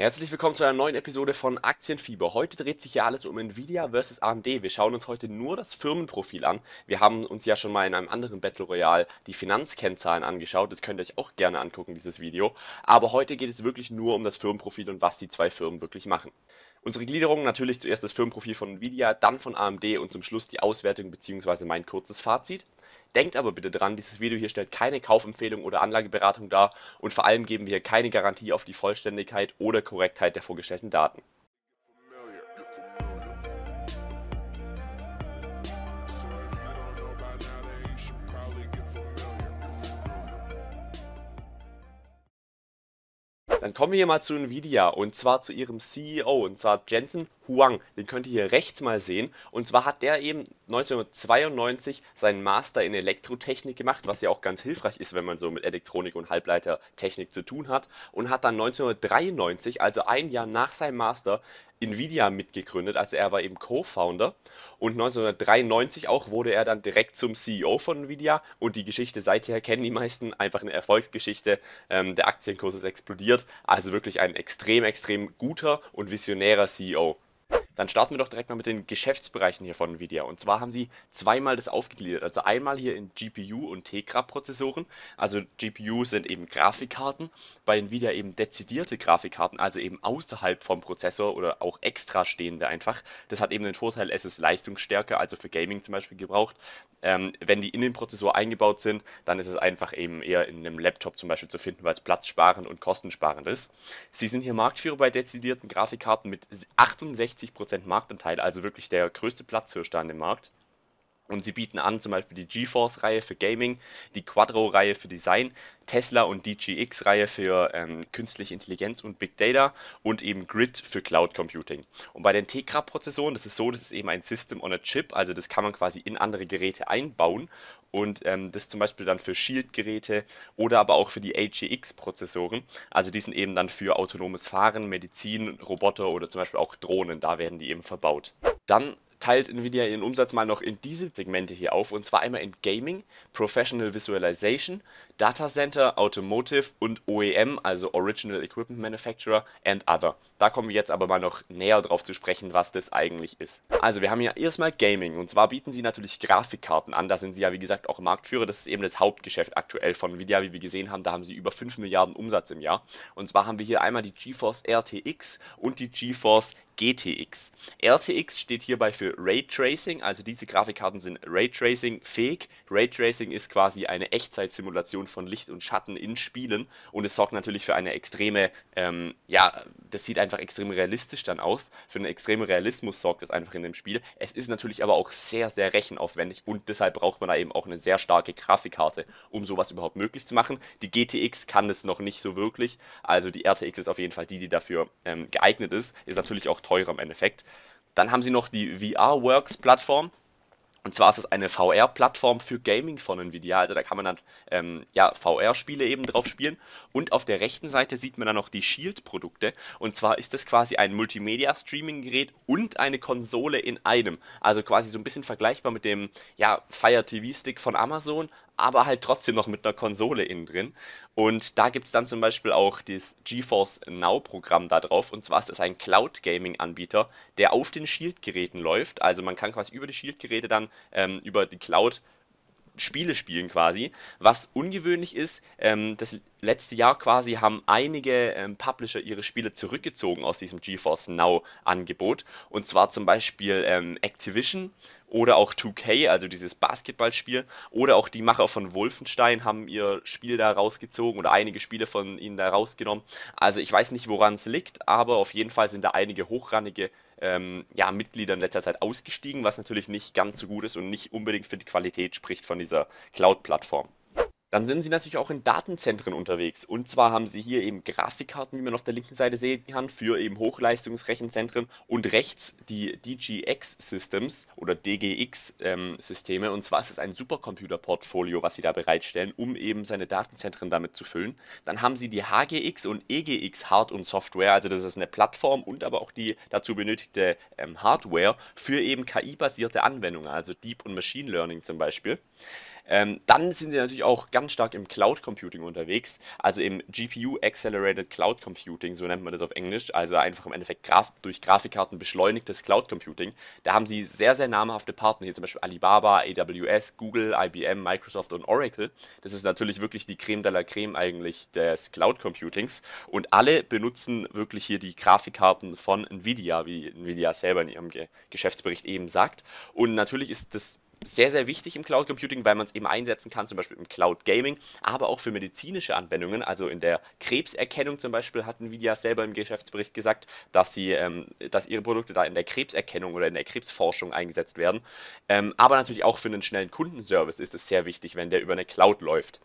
Herzlich willkommen zu einer neuen Episode von Aktienfieber. Heute dreht sich ja alles um Nvidia versus AMD. Wir schauen uns heute nur das Firmenprofil an. Wir haben uns ja schon mal in einem anderen Battle Royale die Finanzkennzahlen angeschaut. Das könnt ihr euch auch gerne angucken, dieses Video. Aber heute geht es wirklich nur um das Firmenprofil und was die zwei Firmen wirklich machen. Unsere Gliederung natürlich zuerst das Firmenprofil von Nvidia, dann von AMD und zum Schluss die Auswertung bzw. mein kurzes Fazit. Denkt aber bitte dran, dieses Video hier stellt keine Kaufempfehlung oder Anlageberatung dar und vor allem geben wir hier keine Garantie auf die Vollständigkeit oder Korrektheit der vorgestellten Daten. Dann kommen wir hier mal zu Nvidia und zwar zu ihrem CEO und zwar Jensen Huang. Den könnt ihr hier rechts mal sehen. Und zwar hat der eben 1992 seinen Master in Elektrotechnik gemacht, was ja auch ganz hilfreich ist, wenn man so mit Elektronik und Halbleitertechnik zu tun hat. Und hat dann 1993, also ein Jahr nach seinem Master, Nvidia mitgegründet. Also er war eben Co-Founder. Und 1993 auch wurde er dann direkt zum CEO von Nvidia. Und die Geschichte seither kennen die meisten. Einfach eine Erfolgsgeschichte. Ähm, der Aktienkurs ist explodiert. Also wirklich ein extrem, extrem guter und visionärer CEO. Dann starten wir doch direkt mal mit den Geschäftsbereichen hier von Nvidia. Und zwar haben sie zweimal das aufgegliedert. Also einmal hier in GPU und Tegra-Prozessoren. Also GPU sind eben Grafikkarten, bei Nvidia eben dezidierte Grafikkarten, also eben außerhalb vom Prozessor oder auch extra stehende einfach. Das hat eben den Vorteil, es ist leistungsstärker, also für Gaming zum Beispiel gebraucht. Ähm, wenn die in den Prozessor eingebaut sind, dann ist es einfach eben eher in einem Laptop zum Beispiel zu finden, weil es platzsparend und kostensparend ist. Sie sind hier Marktführer bei dezidierten Grafikkarten mit 68% Prozent Marktanteil, also wirklich der größte Platzhirsch da an dem Markt. Und sie bieten an zum Beispiel die GeForce-Reihe für Gaming, die Quadro-Reihe für Design, Tesla und DGX-Reihe für ähm, künstliche Intelligenz und Big Data und eben Grid für Cloud Computing. Und bei den Tegra-Prozessoren, das ist so, das ist eben ein System on a Chip, also das kann man quasi in andere Geräte einbauen und ähm, das zum Beispiel dann für Shield-Geräte oder aber auch für die AGX-Prozessoren. Also die sind eben dann für autonomes Fahren, Medizin, Roboter oder zum Beispiel auch Drohnen, da werden die eben verbaut. Dann teilt Nvidia ihren Umsatz mal noch in diese Segmente hier auf, und zwar einmal in Gaming, Professional Visualization, Data Center, Automotive und OEM, also Original Equipment Manufacturer and Other. Da kommen wir jetzt aber mal noch näher drauf zu sprechen, was das eigentlich ist. Also wir haben hier erstmal Gaming, und zwar bieten sie natürlich Grafikkarten an, da sind sie ja wie gesagt auch Marktführer, das ist eben das Hauptgeschäft aktuell von Nvidia, wie wir gesehen haben, da haben sie über 5 Milliarden Umsatz im Jahr. Und zwar haben wir hier einmal die GeForce RTX und die GeForce GTX. RTX steht hierbei für für Raytracing. Also diese Grafikkarten sind Raytracing-fähig. Raytracing ist quasi eine Echtzeitsimulation von Licht und Schatten in Spielen und es sorgt natürlich für eine extreme, ähm, ja, das sieht einfach extrem realistisch dann aus. Für einen extremen Realismus sorgt es einfach in dem Spiel. Es ist natürlich aber auch sehr, sehr rechenaufwendig und deshalb braucht man da eben auch eine sehr starke Grafikkarte, um sowas überhaupt möglich zu machen. Die GTX kann es noch nicht so wirklich, also die RTX ist auf jeden Fall die, die dafür ähm, geeignet ist. Ist natürlich auch teurer im Endeffekt. Dann haben sie noch die VR-Works-Plattform. Und zwar ist es eine VR-Plattform für Gaming von Nvidia. Also da kann man dann ähm, ja, VR-Spiele eben drauf spielen. Und auf der rechten Seite sieht man dann noch die Shield-Produkte. Und zwar ist das quasi ein Multimedia-Streaming-Gerät und eine Konsole in einem. Also quasi so ein bisschen vergleichbar mit dem ja, Fire TV-Stick von Amazon, aber halt trotzdem noch mit einer Konsole innen drin. Und da gibt es dann zum Beispiel auch das GeForce Now-Programm da drauf. Und zwar ist es ein Cloud-Gaming-Anbieter, der auf den Shield-Geräten läuft. Also man kann quasi über die Shield-Geräte dann ähm, über die Cloud Spiele spielen quasi. Was ungewöhnlich ist, ähm, das letzte Jahr quasi haben einige ähm, Publisher ihre Spiele zurückgezogen aus diesem GeForce Now-Angebot. Und zwar zum Beispiel ähm, Activision oder auch 2K, also dieses Basketballspiel, oder auch die Macher von Wolfenstein haben ihr Spiel da rausgezogen oder einige Spiele von ihnen da rausgenommen. Also ich weiß nicht, woran es liegt, aber auf jeden Fall sind da einige hochrangige ähm, ja, Mitglieder in letzter Zeit ausgestiegen, was natürlich nicht ganz so gut ist und nicht unbedingt für die Qualität spricht von dieser Cloud-Plattform. Dann sind sie natürlich auch in Datenzentren unterwegs. Und zwar haben sie hier eben Grafikkarten, wie man auf der linken Seite sehen kann, für eben Hochleistungsrechenzentren und rechts die DGX Systems oder DGX ähm, Systeme. Und zwar ist es ein Supercomputer-Portfolio, was sie da bereitstellen, um eben seine Datenzentren damit zu füllen. Dann haben sie die HGX und EGX Hard- und Software. Also das ist eine Plattform und aber auch die dazu benötigte ähm, Hardware für eben KI-basierte Anwendungen, also Deep und Machine Learning zum Beispiel. Ähm, dann sind sie natürlich auch ganz stark im Cloud Computing unterwegs, also im GPU Accelerated Cloud Computing, so nennt man das auf Englisch, also einfach im Endeffekt Graf durch Grafikkarten beschleunigtes Cloud Computing. Da haben sie sehr, sehr namhafte Partner, hier zum Beispiel Alibaba, AWS, Google, IBM, Microsoft und Oracle. Das ist natürlich wirklich die Creme de la Creme eigentlich des Cloud Computings und alle benutzen wirklich hier die Grafikkarten von Nvidia, wie Nvidia selber in ihrem Ge Geschäftsbericht eben sagt. Und natürlich ist das sehr, sehr wichtig im Cloud Computing, weil man es eben einsetzen kann, zum Beispiel im Cloud Gaming, aber auch für medizinische Anwendungen. Also in der Krebserkennung zum Beispiel hat Nvidia selber im Geschäftsbericht gesagt, dass, sie, ähm, dass ihre Produkte da in der Krebserkennung oder in der Krebsforschung eingesetzt werden. Ähm, aber natürlich auch für einen schnellen Kundenservice ist es sehr wichtig, wenn der über eine Cloud läuft.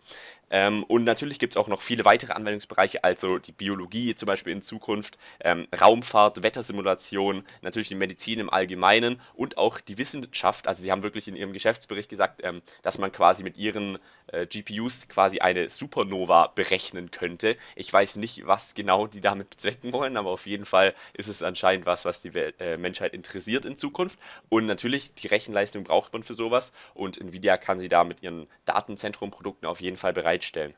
Ähm, und natürlich gibt es auch noch viele weitere Anwendungsbereiche, also die Biologie zum Beispiel in Zukunft, ähm, Raumfahrt, Wettersimulation, natürlich die Medizin im Allgemeinen und auch die Wissenschaft. Also sie haben wirklich in ihrem Geschäftsbericht gesagt, ähm, dass man quasi mit ihren äh, GPUs quasi eine Supernova berechnen könnte. Ich weiß nicht, was genau die damit bezwecken wollen, aber auf jeden Fall ist es anscheinend was, was die Welt, äh, Menschheit interessiert in Zukunft. Und natürlich, die Rechenleistung braucht man für sowas und Nvidia kann sie da mit ihren Datenzentrumprodukten auf jeden Fall bereitstellen bereitstellen.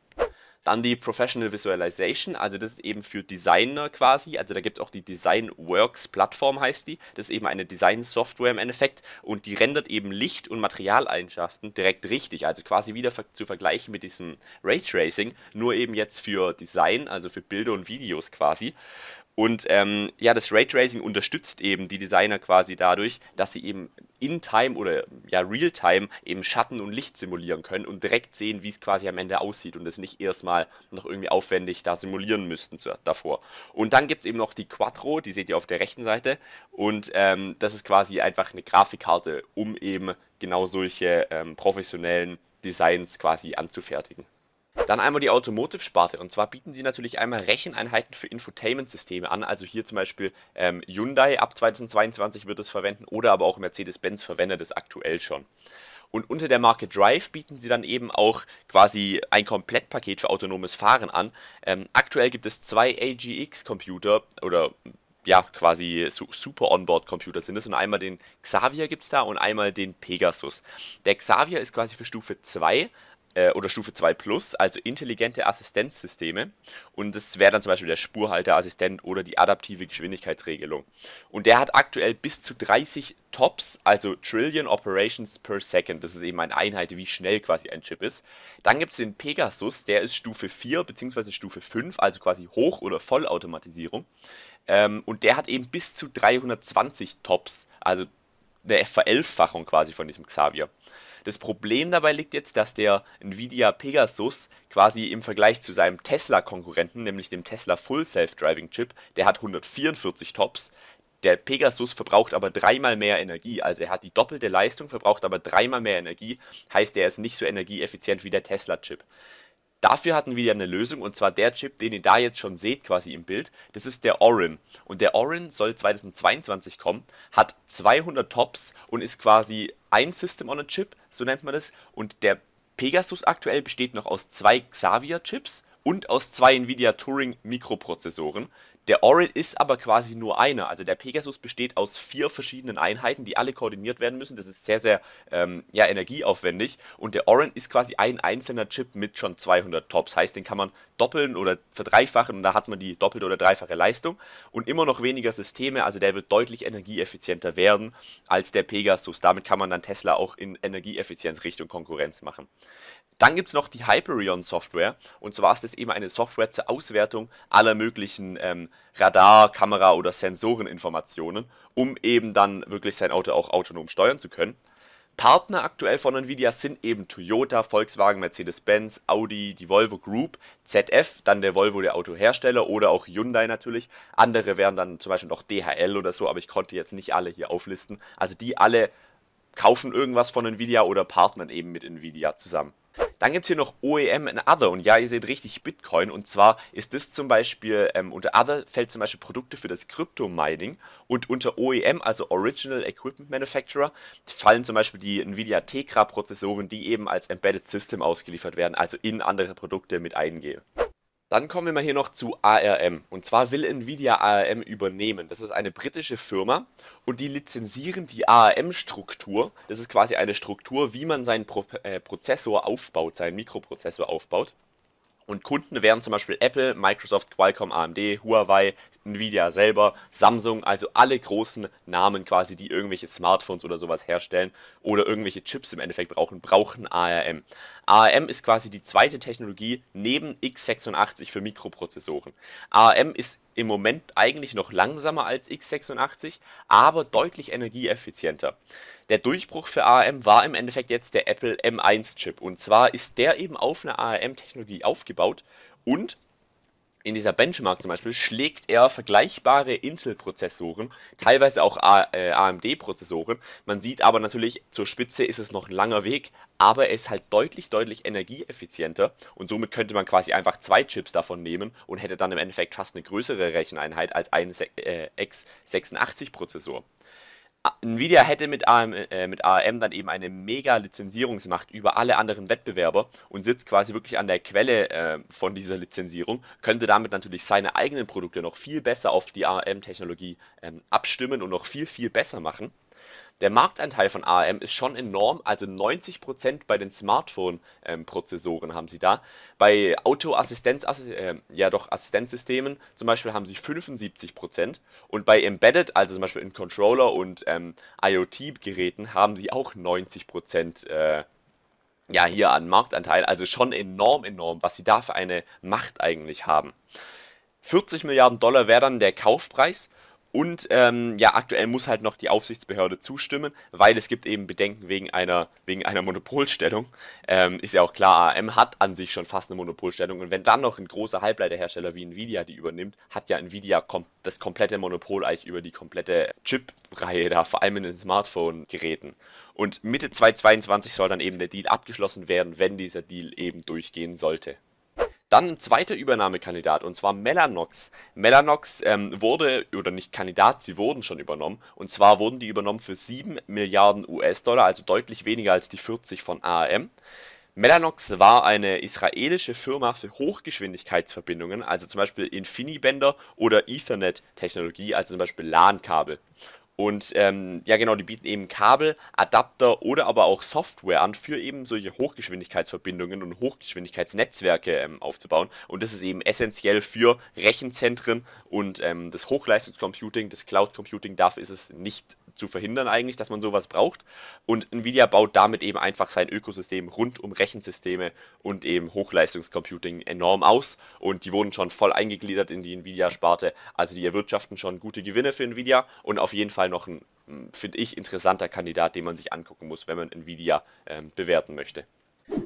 Dann die Professional Visualization, also das ist eben für Designer quasi. Also da gibt es auch die Design Works Plattform, heißt die. Das ist eben eine Design-Software im Endeffekt und die rendert eben Licht- und Materialeigenschaften direkt richtig. Also quasi wieder zu vergleichen mit diesem Raytracing, nur eben jetzt für Design, also für Bilder und Videos quasi. Und ähm, ja, das Raytracing unterstützt eben die Designer quasi dadurch, dass sie eben in Time oder ja real Time eben Schatten und Licht simulieren können und direkt sehen, wie es quasi am Ende aussieht und es nicht erstmal noch irgendwie aufwendig da simulieren müssten zu, davor. Und dann gibt es eben noch die Quattro, die seht ihr auf der rechten Seite und ähm, das ist quasi einfach eine Grafikkarte, um eben genau solche ähm, professionellen Designs quasi anzufertigen. Dann einmal die Automotive-Sparte. Und zwar bieten sie natürlich einmal Recheneinheiten für Infotainment-Systeme an. Also hier zum Beispiel ähm, Hyundai ab 2022 wird es verwenden oder aber auch Mercedes-Benz verwendet es aktuell schon. Und unter der Marke Drive bieten sie dann eben auch quasi ein Komplettpaket für autonomes Fahren an. Ähm, aktuell gibt es zwei AGX-Computer oder ja, quasi super Onboard-Computer sind es. Und einmal den Xavier gibt es da und einmal den Pegasus. Der Xavier ist quasi für Stufe 2, äh, oder Stufe 2 Plus, also intelligente Assistenzsysteme. Und das wäre dann zum Beispiel der Spurhalteassistent oder die adaptive Geschwindigkeitsregelung. Und der hat aktuell bis zu 30 Tops, also Trillion Operations per Second. Das ist eben eine Einheit, wie schnell quasi ein Chip ist. Dann gibt es den Pegasus, der ist Stufe 4 bzw. Stufe 5, also quasi Hoch- oder Vollautomatisierung. Ähm, und der hat eben bis zu 320 Tops, also eine Verelffachung quasi von diesem Xavier. Das Problem dabei liegt jetzt, dass der Nvidia Pegasus quasi im Vergleich zu seinem Tesla-Konkurrenten, nämlich dem Tesla Full Self-Driving Chip, der hat 144 Tops, der Pegasus verbraucht aber dreimal mehr Energie. Also er hat die doppelte Leistung, verbraucht aber dreimal mehr Energie. Heißt, er ist nicht so energieeffizient wie der Tesla-Chip. Dafür hatten wir ja eine Lösung und zwar der Chip, den ihr da jetzt schon seht quasi im Bild, das ist der Orin. Und der Orin soll 2022 kommen, hat 200 Tops und ist quasi ein System on a Chip, so nennt man das. Und der Pegasus aktuell besteht noch aus zwei Xavier-Chips und aus zwei Nvidia Turing Mikroprozessoren. Der Orin ist aber quasi nur einer. Also der Pegasus besteht aus vier verschiedenen Einheiten, die alle koordiniert werden müssen. Das ist sehr, sehr ähm, ja, energieaufwendig. Und der Orin ist quasi ein einzelner Chip mit schon 200 Tops. Heißt, den kann man doppeln oder verdreifachen und da hat man die doppelte oder dreifache Leistung. Und immer noch weniger Systeme. Also der wird deutlich energieeffizienter werden als der Pegasus. Damit kann man dann Tesla auch in Energieeffizienzrichtung Konkurrenz machen. Dann gibt es noch die Hyperion-Software. Und zwar ist das eben eine Software zur Auswertung aller möglichen ähm, Radar-, Kamera- oder Sensoreninformationen, um eben dann wirklich sein Auto auch autonom steuern zu können. Partner aktuell von Nvidia sind eben Toyota, Volkswagen, Mercedes-Benz, Audi, die Volvo Group, ZF, dann der Volvo, der Autohersteller oder auch Hyundai natürlich. Andere wären dann zum Beispiel noch DHL oder so, aber ich konnte jetzt nicht alle hier auflisten. Also die alle kaufen irgendwas von Nvidia oder partnern eben mit Nvidia zusammen. Dann gibt es hier noch OEM and Other und ja, ihr seht richtig Bitcoin und zwar ist das zum Beispiel, ähm, unter Other fällt zum Beispiel Produkte für das crypto mining und unter OEM, also Original Equipment Manufacturer, fallen zum Beispiel die NVIDIA Tegra-Prozessoren, die eben als Embedded System ausgeliefert werden, also in andere Produkte mit eingehen. Dann kommen wir mal hier noch zu ARM. Und zwar will Nvidia ARM übernehmen. Das ist eine britische Firma und die lizenzieren die ARM-Struktur. Das ist quasi eine Struktur, wie man seinen Pro äh, Prozessor aufbaut, seinen Mikroprozessor aufbaut. Und Kunden wären zum Beispiel Apple, Microsoft, Qualcomm, AMD, Huawei, Nvidia selber, Samsung, also alle großen Namen quasi, die irgendwelche Smartphones oder sowas herstellen oder irgendwelche Chips im Endeffekt brauchen, brauchen ARM. ARM ist quasi die zweite Technologie neben x86 für Mikroprozessoren. ARM ist im Moment eigentlich noch langsamer als x86, aber deutlich energieeffizienter der Durchbruch für ARM war im Endeffekt jetzt der Apple M1-Chip. Und zwar ist der eben auf einer ARM-Technologie aufgebaut und in dieser Benchmark zum Beispiel schlägt er vergleichbare Intel-Prozessoren, teilweise auch AMD-Prozessoren. Äh, man sieht aber natürlich, zur Spitze ist es noch ein langer Weg, aber er ist halt deutlich, deutlich energieeffizienter und somit könnte man quasi einfach zwei Chips davon nehmen und hätte dann im Endeffekt fast eine größere Recheneinheit als einen äh, X86-Prozessor. Nvidia hätte mit, AM, äh, mit ARM dann eben eine mega Lizenzierungsmacht über alle anderen Wettbewerber und sitzt quasi wirklich an der Quelle äh, von dieser Lizenzierung, könnte damit natürlich seine eigenen Produkte noch viel besser auf die ARM-Technologie ähm, abstimmen und noch viel, viel besser machen. Der Marktanteil von ARM ist schon enorm, also 90% bei den Smartphone-Prozessoren ähm, haben sie da. Bei Autoassistenz, äh, ja doch Assistenzsystemen zum Beispiel haben sie 75% und bei Embedded, also zum Beispiel in Controller und ähm, IoT-Geräten, haben sie auch 90% äh, ja, hier an Marktanteil. Also schon enorm, enorm, was sie da für eine Macht eigentlich haben. 40 Milliarden Dollar wäre dann der Kaufpreis und ähm, ja, aktuell muss halt noch die Aufsichtsbehörde zustimmen, weil es gibt eben Bedenken wegen einer, wegen einer Monopolstellung. Ähm, ist ja auch klar, AM hat an sich schon fast eine Monopolstellung. Und wenn dann noch ein großer Halbleiterhersteller wie Nvidia die übernimmt, hat ja Nvidia kom das komplette Monopol eigentlich über die komplette Chip-Reihe da, vor allem in den Smartphone-Geräten. Und Mitte 2022 soll dann eben der Deal abgeschlossen werden, wenn dieser Deal eben durchgehen sollte. Dann ein zweiter Übernahmekandidat und zwar Mellanox. Mellanox ähm, wurde, oder nicht Kandidat, sie wurden schon übernommen. Und zwar wurden die übernommen für 7 Milliarden US-Dollar, also deutlich weniger als die 40 von AAM. Mellanox war eine israelische Firma für Hochgeschwindigkeitsverbindungen, also zum Beispiel Infinibänder oder Ethernet-Technologie, also zum Beispiel LAN-Kabel. Und ähm, ja, genau, die bieten eben Kabel, Adapter oder aber auch Software an, für eben solche Hochgeschwindigkeitsverbindungen und Hochgeschwindigkeitsnetzwerke ähm, aufzubauen. Und das ist eben essentiell für Rechenzentren und ähm, das Hochleistungscomputing, das Cloud Computing. Dafür ist es nicht zu verhindern eigentlich, dass man sowas braucht. Und Nvidia baut damit eben einfach sein Ökosystem rund um Rechensysteme und eben Hochleistungscomputing enorm aus. Und die wurden schon voll eingegliedert in die Nvidia-Sparte. Also die erwirtschaften schon gute Gewinne für Nvidia und auf jeden Fall noch ein, finde ich, interessanter Kandidat, den man sich angucken muss, wenn man Nvidia ähm, bewerten möchte.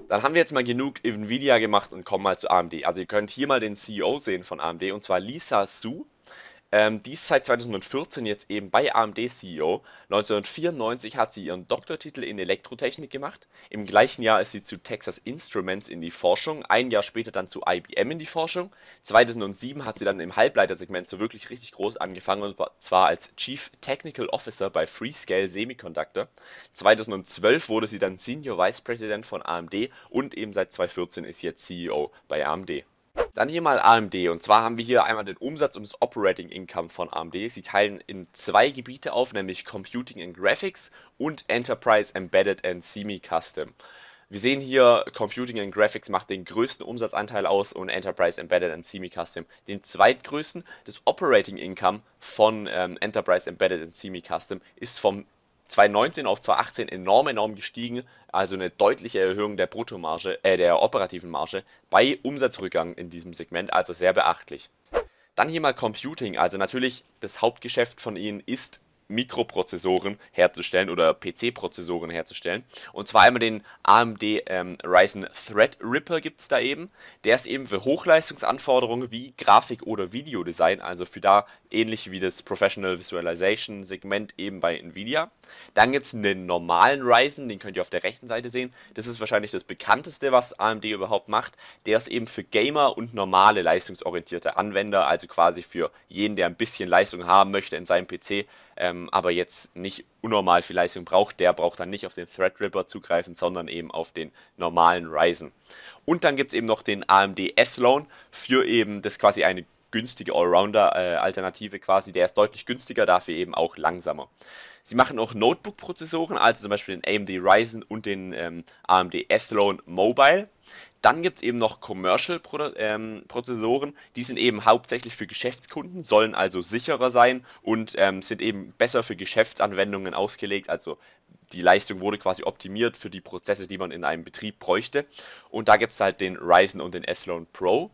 Dann haben wir jetzt mal genug Nvidia gemacht und kommen mal zu AMD. Also ihr könnt hier mal den CEO sehen von AMD und zwar Lisa Su ähm, die seit 2014 jetzt eben bei AMD CEO. 1994 hat sie ihren Doktortitel in Elektrotechnik gemacht. Im gleichen Jahr ist sie zu Texas Instruments in die Forschung, ein Jahr später dann zu IBM in die Forschung. 2007 hat sie dann im Halbleitersegment so wirklich richtig groß angefangen und zwar als Chief Technical Officer bei Freescale Semiconductor. 2012 wurde sie dann Senior Vice President von AMD und eben seit 2014 ist sie jetzt CEO bei AMD. Dann hier mal AMD und zwar haben wir hier einmal den Umsatz und das Operating Income von AMD. Sie teilen in zwei Gebiete auf, nämlich Computing and Graphics und Enterprise Embedded and Semi-Custom. Wir sehen hier, Computing and Graphics macht den größten Umsatzanteil aus und Enterprise Embedded and Semi-Custom den zweitgrößten. Das Operating Income von ähm, Enterprise Embedded and Semi-Custom ist vom 2019 auf 2018 enorm, enorm gestiegen, also eine deutliche Erhöhung der Bruttomarge, äh, der operativen Marge bei Umsatzrückgang in diesem Segment, also sehr beachtlich. Dann hier mal Computing, also natürlich das Hauptgeschäft von ihnen ist Mikroprozessoren herzustellen oder PC-Prozessoren herzustellen. Und zwar einmal den AMD ähm, Ryzen Threadripper gibt es da eben. Der ist eben für Hochleistungsanforderungen wie Grafik oder Videodesign, also für da ähnlich wie das Professional Visualization Segment eben bei Nvidia. Dann gibt es einen normalen Ryzen, den könnt ihr auf der rechten Seite sehen. Das ist wahrscheinlich das bekannteste, was AMD überhaupt macht. Der ist eben für Gamer und normale leistungsorientierte Anwender, also quasi für jeden, der ein bisschen Leistung haben möchte in seinem PC, ähm, aber jetzt nicht unnormal viel Leistung braucht, der braucht dann nicht auf den Threadripper zugreifen, sondern eben auf den normalen Ryzen. Und dann gibt es eben noch den AMD Athlon für eben, das quasi eine günstige Allrounder-Alternative äh, quasi. Der ist deutlich günstiger, dafür eben auch langsamer. Sie machen auch Notebook-Prozessoren, also zum Beispiel den AMD Ryzen und den ähm, AMD Athlon Mobile. Dann gibt es eben noch Commercial-Prozessoren, ähm, die sind eben hauptsächlich für Geschäftskunden, sollen also sicherer sein und ähm, sind eben besser für Geschäftsanwendungen ausgelegt, also die Leistung wurde quasi optimiert für die Prozesse, die man in einem Betrieb bräuchte. Und da gibt es halt den Ryzen und den Athlon Pro.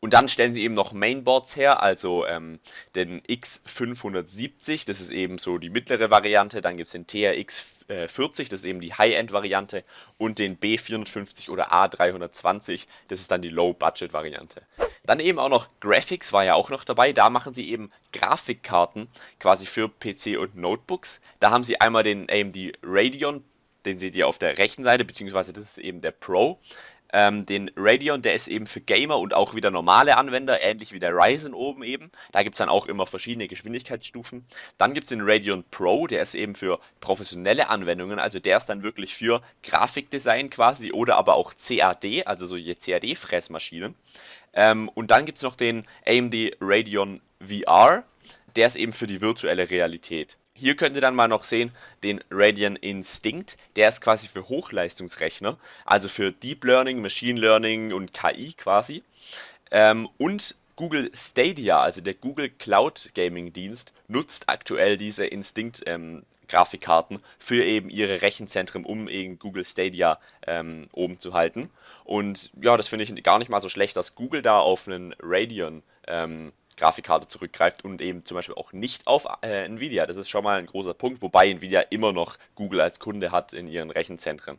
Und dann stellen sie eben noch Mainboards her, also ähm, den X570, das ist eben so die mittlere Variante, dann gibt es den TRX40, äh, das ist eben die High-End-Variante und den B450 oder A320, das ist dann die Low-Budget-Variante. Dann eben auch noch Graphics war ja auch noch dabei. Da machen sie eben Grafikkarten quasi für PC und Notebooks. Da haben sie einmal den AMD Radeon, den seht ihr auf der rechten Seite, beziehungsweise das ist eben der Pro ähm, den Radeon, der ist eben für Gamer und auch wieder normale Anwender, ähnlich wie der Ryzen oben eben. Da gibt es dann auch immer verschiedene Geschwindigkeitsstufen. Dann gibt es den Radeon Pro, der ist eben für professionelle Anwendungen, also der ist dann wirklich für Grafikdesign quasi oder aber auch CAD, also solche CAD-Fräsmaschinen. Ähm, und dann gibt es noch den AMD Radeon VR, der ist eben für die virtuelle Realität. Hier könnt ihr dann mal noch sehen den Radian Instinct. Der ist quasi für Hochleistungsrechner, also für Deep Learning, Machine Learning und KI quasi. Ähm, und Google Stadia, also der Google Cloud Gaming Dienst, nutzt aktuell diese Instinct ähm, Grafikkarten für eben ihre Rechenzentren, um eben Google Stadia ähm, oben zu halten. Und ja, das finde ich gar nicht mal so schlecht, dass Google da auf einen Radian ähm, Grafikkarte zurückgreift und eben zum Beispiel auch nicht auf äh, Nvidia. Das ist schon mal ein großer Punkt, wobei Nvidia immer noch Google als Kunde hat in ihren Rechenzentren.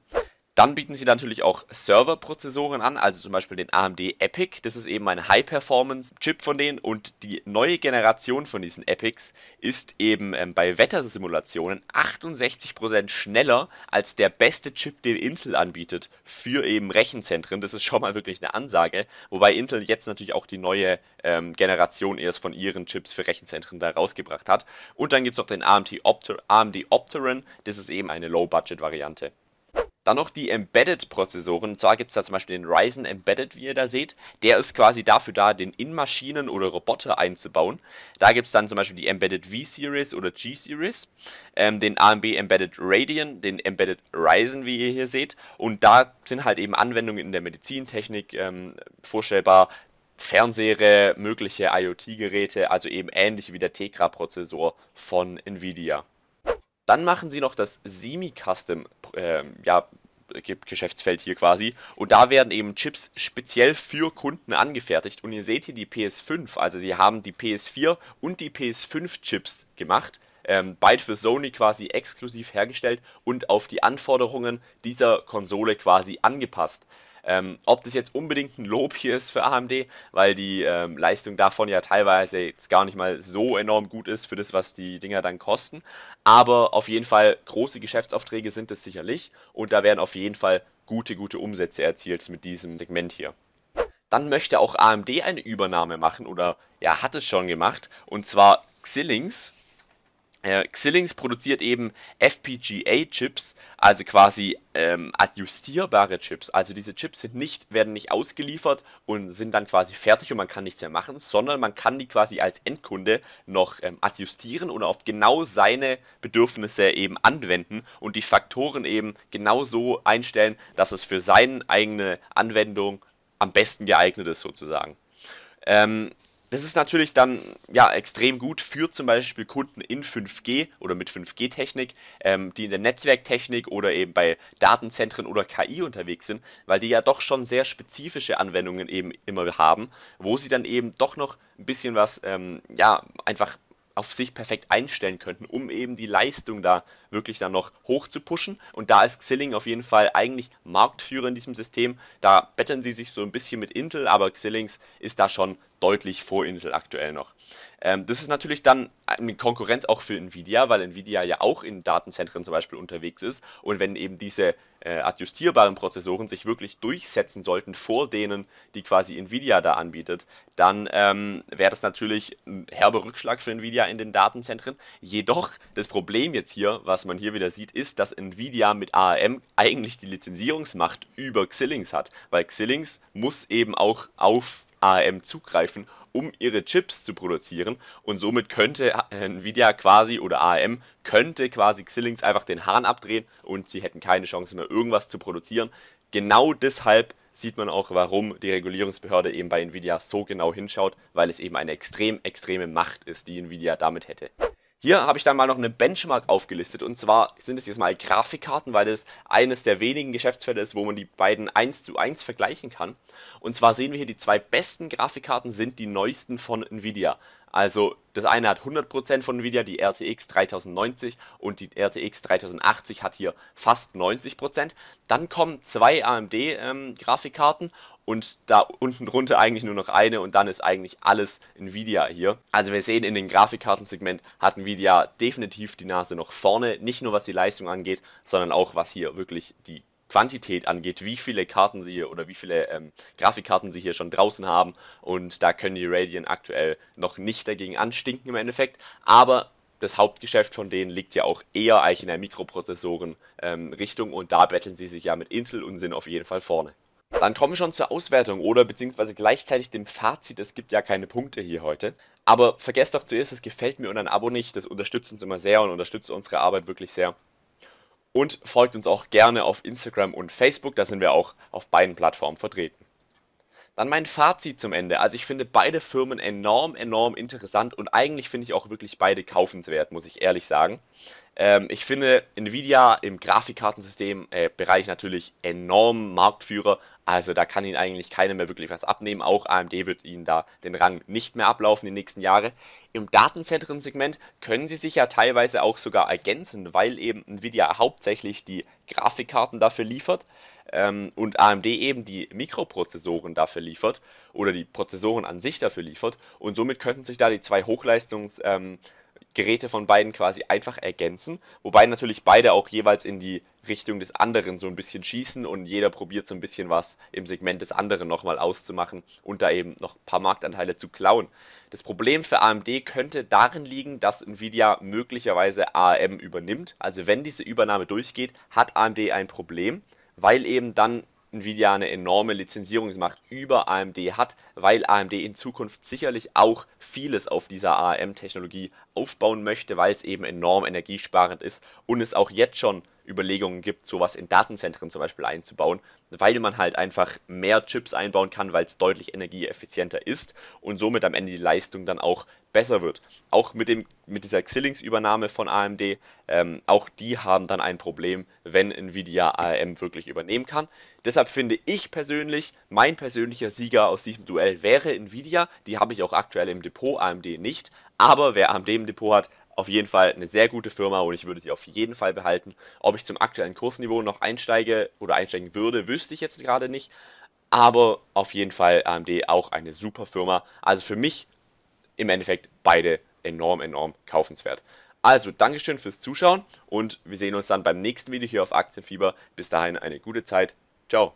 Dann bieten sie natürlich auch Serverprozessoren an, also zum Beispiel den AMD Epic. Das ist eben ein High-Performance-Chip von denen und die neue Generation von diesen Epics ist eben ähm, bei Wettersimulationen 68% schneller als der beste Chip, den Intel anbietet für eben Rechenzentren. Das ist schon mal wirklich eine Ansage, wobei Intel jetzt natürlich auch die neue ähm, Generation erst von ihren Chips für Rechenzentren da rausgebracht hat. Und dann gibt es noch den AMD, Opter AMD Opteron, das ist eben eine Low-Budget-Variante. Dann noch die Embedded-Prozessoren. Und zwar gibt es da zum Beispiel den Ryzen Embedded, wie ihr da seht. Der ist quasi dafür da, den in Maschinen oder Roboter einzubauen. Da gibt es dann zum Beispiel die Embedded V-Series oder G-Series, ähm, den AMB Embedded Radian, den Embedded Ryzen, wie ihr hier seht. Und da sind halt eben Anwendungen in der Medizintechnik ähm, vorstellbar. Fernsehre, mögliche IoT-Geräte, also eben ähnlich wie der Tegra-Prozessor von Nvidia. Dann machen sie noch das Semi-Custom äh, ja, Geschäftsfeld hier quasi. Und da werden eben Chips speziell für Kunden angefertigt. Und ihr seht hier die PS5. Also sie haben die PS4 und die PS5 Chips gemacht. Ähm, beide für Sony quasi exklusiv hergestellt und auf die Anforderungen dieser Konsole quasi angepasst. Ähm, ob das jetzt unbedingt ein Lob hier ist für AMD, weil die ähm, Leistung davon ja teilweise jetzt gar nicht mal so enorm gut ist für das, was die Dinger dann kosten. Aber auf jeden Fall große Geschäftsaufträge sind es sicherlich und da werden auf jeden Fall gute, gute Umsätze erzielt mit diesem Segment hier dann möchte auch AMD eine Übernahme machen oder ja, hat es schon gemacht und zwar Xilinx Xilinx produziert eben FPGA-Chips, also quasi ähm, adjustierbare Chips. Also diese Chips sind nicht, werden nicht ausgeliefert und sind dann quasi fertig und man kann nichts mehr machen, sondern man kann die quasi als Endkunde noch ähm, adjustieren und auf genau seine Bedürfnisse eben anwenden und die Faktoren eben genau so einstellen, dass es für seine eigene Anwendung am besten geeignet ist sozusagen. Ähm, das ist natürlich dann ja extrem gut für zum Beispiel Kunden in 5G oder mit 5G-Technik, ähm, die in der Netzwerktechnik oder eben bei Datenzentren oder KI unterwegs sind, weil die ja doch schon sehr spezifische Anwendungen eben immer haben, wo sie dann eben doch noch ein bisschen was ähm, ja einfach auf sich perfekt einstellen könnten, um eben die Leistung da wirklich dann noch hoch zu pushen. Und da ist Xilling auf jeden Fall eigentlich Marktführer in diesem System. Da betteln sie sich so ein bisschen mit Intel, aber Xilinx ist da schon deutlich vor Intel aktuell noch. Ähm, das ist natürlich dann eine Konkurrenz auch für Nvidia, weil Nvidia ja auch in Datenzentren zum Beispiel unterwegs ist. Und wenn eben diese äh, adjustierbaren Prozessoren sich wirklich durchsetzen sollten vor denen, die quasi Nvidia da anbietet, dann ähm, wäre das natürlich ein herber Rückschlag für Nvidia in den Datenzentren. Jedoch das Problem jetzt hier, was was man hier wieder sieht, ist, dass Nvidia mit ARM eigentlich die Lizenzierungsmacht über Xilinx hat, weil Xilinx muss eben auch auf ARM zugreifen, um ihre Chips zu produzieren und somit könnte äh, Nvidia quasi oder ARM könnte quasi Xilinx einfach den Hahn abdrehen und sie hätten keine Chance mehr irgendwas zu produzieren. Genau deshalb sieht man auch, warum die Regulierungsbehörde eben bei Nvidia so genau hinschaut, weil es eben eine extrem extreme Macht ist, die Nvidia damit hätte. Hier habe ich dann mal noch einen Benchmark aufgelistet und zwar sind es jetzt mal Grafikkarten, weil das eines der wenigen Geschäftsfelder ist, wo man die beiden 1 zu 1 vergleichen kann. Und zwar sehen wir hier, die zwei besten Grafikkarten sind die neuesten von Nvidia. Also das eine hat 100% von Nvidia, die RTX 3090 und die RTX 3080 hat hier fast 90%. Dann kommen zwei AMD-Grafikkarten ähm, und da unten drunter eigentlich nur noch eine und dann ist eigentlich alles Nvidia hier. Also wir sehen in dem Grafikkartensegment hat Nvidia definitiv die Nase noch vorne, nicht nur was die Leistung angeht, sondern auch was hier wirklich die Quantität angeht, wie viele Karten sie hier oder wie viele ähm, Grafikkarten sie hier schon draußen haben. Und da können die Radiant aktuell noch nicht dagegen anstinken im Endeffekt. Aber das Hauptgeschäft von denen liegt ja auch eher eigentlich in der Mikroprozessoren-Richtung ähm, und da betteln sie sich ja mit Intel und sind auf jeden Fall vorne. Dann kommen wir schon zur Auswertung oder beziehungsweise gleichzeitig dem Fazit, es gibt ja keine Punkte hier heute. Aber vergesst doch zuerst, es gefällt mir und ein Abo nicht, das unterstützt uns immer sehr und unterstützt unsere Arbeit wirklich sehr und folgt uns auch gerne auf Instagram und Facebook, da sind wir auch auf beiden Plattformen vertreten. Dann mein Fazit zum Ende. Also ich finde beide Firmen enorm, enorm interessant und eigentlich finde ich auch wirklich beide kaufenswert, muss ich ehrlich sagen. Ähm, ich finde Nvidia im Grafikkartensystem-Bereich äh, natürlich enorm Marktführer. Also da kann ihnen eigentlich keiner mehr wirklich was abnehmen. Auch AMD wird ihnen da den Rang nicht mehr ablaufen die nächsten Jahre. Im Datenzentrum-Segment können sie sich ja teilweise auch sogar ergänzen, weil eben Nvidia hauptsächlich die Grafikkarten dafür liefert ähm, und AMD eben die Mikroprozessoren dafür liefert oder die Prozessoren an sich dafür liefert. Und somit könnten sich da die zwei Hochleistungs- ähm, Geräte von beiden quasi einfach ergänzen, wobei natürlich beide auch jeweils in die Richtung des anderen so ein bisschen schießen und jeder probiert so ein bisschen was im Segment des anderen nochmal auszumachen und da eben noch ein paar Marktanteile zu klauen. Das Problem für AMD könnte darin liegen, dass Nvidia möglicherweise ARM übernimmt. Also wenn diese Übernahme durchgeht, hat AMD ein Problem, weil eben dann Nvidia eine enorme Lizenzierungsmacht über AMD hat, weil AMD in Zukunft sicherlich auch vieles auf dieser ARM-Technologie aufbauen möchte, weil es eben enorm energiesparend ist und es auch jetzt schon Überlegungen gibt, sowas in Datenzentren zum Beispiel einzubauen, weil man halt einfach mehr Chips einbauen kann, weil es deutlich energieeffizienter ist und somit am Ende die Leistung dann auch besser wird. Auch mit, dem, mit dieser Xilinx-Übernahme von AMD, ähm, auch die haben dann ein Problem, wenn Nvidia ARM wirklich übernehmen kann. Deshalb finde ich persönlich, mein persönlicher Sieger aus diesem Duell wäre Nvidia. Die habe ich auch aktuell im Depot, AMD nicht. Aber wer AMD im Depot hat, auf jeden Fall eine sehr gute Firma und ich würde sie auf jeden Fall behalten. Ob ich zum aktuellen Kursniveau noch einsteige oder einsteigen würde, wüsste ich jetzt gerade nicht. Aber auf jeden Fall AMD auch eine super Firma. Also für mich im Endeffekt beide enorm, enorm kaufenswert. Also Dankeschön fürs Zuschauen und wir sehen uns dann beim nächsten Video hier auf Aktienfieber. Bis dahin eine gute Zeit. Ciao.